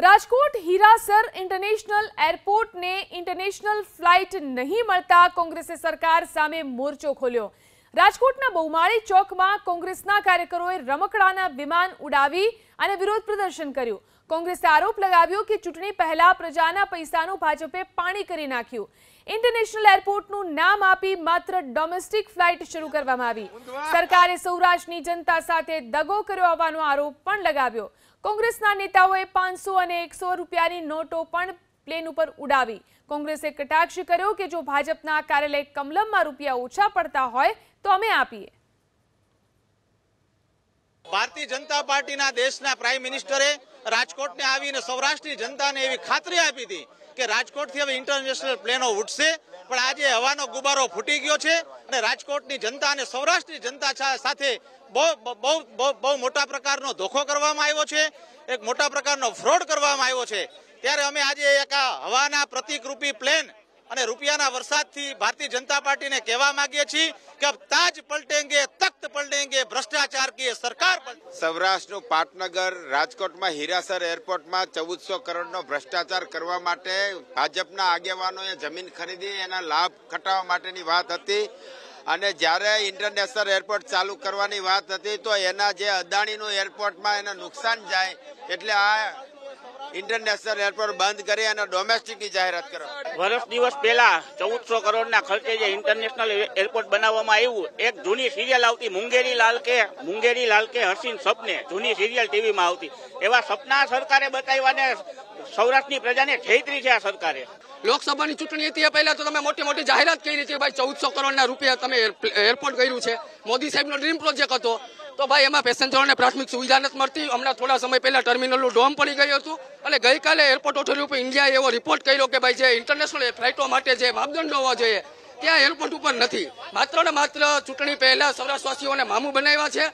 Rajkot Hirasar international એરપોર્ટને international flight નહીં મળતા કોંગ્રેસે સરકાર સામે મોરચો ખોલ્યો રાજકોટના બહુમાળી ચોકમાં કોંગ્રેસના કાર્યકરોએ રમકડાના વિમાન ઉડાવી અને વિરોધ પ્રદર્શન કર્યું કોંગ્રેસે આરોપ લગાવ્યો કે ચૂંટણી પહેલા પ્રજાના પૈસાનું ભાજપે પાણી કરી નાખ્યું ઇન્ટરનેશનલ એરપોર્ટનું નામ આપી માત્ર ડોમેસ્ટિક ફ્લાઇટ શરૂ કરવામાં આવી સરકારે સૌરાષ્ટ્રની જનતા સાથે દગો કર્યો હોવાનો આરોપ પણ લગાવ્યો કોંગ્રેસના નેતાઓએ પાંચસો અને એકસો રૂપિયાની નોટો પણ પ્લેન ઉપર ઉડાવી કોંગ્રેસે કટાક્ષ કર્યો કે જો ભાજપના કાર્યાલય કમલમમાં રૂપિયા ઓછા પડતા હોય તો અમે આપીએ ભારતીય જનતા પાર્ટીના દેશના પ્રાઇમ મિનિસ્ટરે રાજકોટને આવીને સૌરાષ્ટ્રની જનતાને એવી ખાતરી આપી હતી કે રાજકોટથી હવે ઇન્ટરનેશનલ પ્લેનો ઉઠશે પણ આજે હવાનો ગુબારો ફૂટી ગયો છે અને રાજકોટની જનતા અને સૌરાષ્ટ્રની જનતા સાથે બહુ બહુ બહુ મોટા પ્રકારનો ધોખો કરવામાં આવ્યો છે એક મોટા પ્રકારનો ફ્રોડ કરવામાં આવ્યો છે ત્યારે અમે આજે એક હવાના પ્રતિકરૂપી પ્લેન અને રૂપિયાના વરસાદથી ભારતીય જનતા પાર્ટીને કહેવા માંગીએ છીએ કે તાજ પલટેંગે पलटेंगे भ्रष्टाचार की सरकार સૌરાષ્ટ્રનું પાટનગર રાજકોટમાં હીરાસર એરપોર્ટમાં ચૌદસો કરોડનો ભ્રષ્ટાચાર કરવા માટે ભાજપના આગેવાનોએ જમીન ખરીદી એના લાભ ખટાવવા માટેની વાત હતી અને જ્યારે ઇન્ટરનેશનલ એરપોર્ટ ચાલુ કરવાની વાત હતી તો એના જે અદાણીનું એરપોર્ટમાં એને નુકસાન જાય એટલે આ ઇન્ટરનેશનલ એરપોર્ટ બંધ કરી અને ડોમેસ્ટિકની જાહેરાત કરો વર્ષ દિવસ પહેલા ચૌદસો કરોડના ખર્ચે જે ઇન્ટરનેશનલ એરપોર્ટ બનાવવામાં આવ્યું એક જૂની સિરિયલ આવતી મુંગેરી લાલ કે મુંગેરી લાલ કે હસીન સપને જૂની સિરિયલ ટીવીમાં આવતી એવા સપના સરકારે બતાવ્યા ને સૌરાષ્ટ્રની પ્રજાને છેતરી છે આ સરકારે લોકસભાની ચૂંટણી હતી એ પહેલા તો તમે મોટી મોટી જાહેરાત કરી હતી ભાઈ ચૌદસો કરોડના રૂપિયા તમે એરપોર્ટ કર્યું છે મોદી સાહેબનો ડ્રીમ પ્રોજેક્ટ હતો તો ભાઈ એમાં પેસેન્જરોને પ્રાથમિક સુવિધા નથી મળતી હમણાં થોડા સમય પહેલાં ટર્મિનલનું ડોમ પડી ગયું હતું અને ગઈકાલે એરપોર્ટ ઓથોરિટી ઉપર ઇન્ડિયાએ એવો રિપોર્ટ કર્યો કે ભાઈ જે ઇન્ટરનેશનલ ફ્લાઇટો માટે જે માપદંડો હોવા જોઈએ ત્યાં એરપોર્ટ ઉપર નથી માત્ર ને માત્ર ચૂંટણી પહેલાં સૌરાષ્ટ્રવાસીઓને મામું બનાવ્યા છે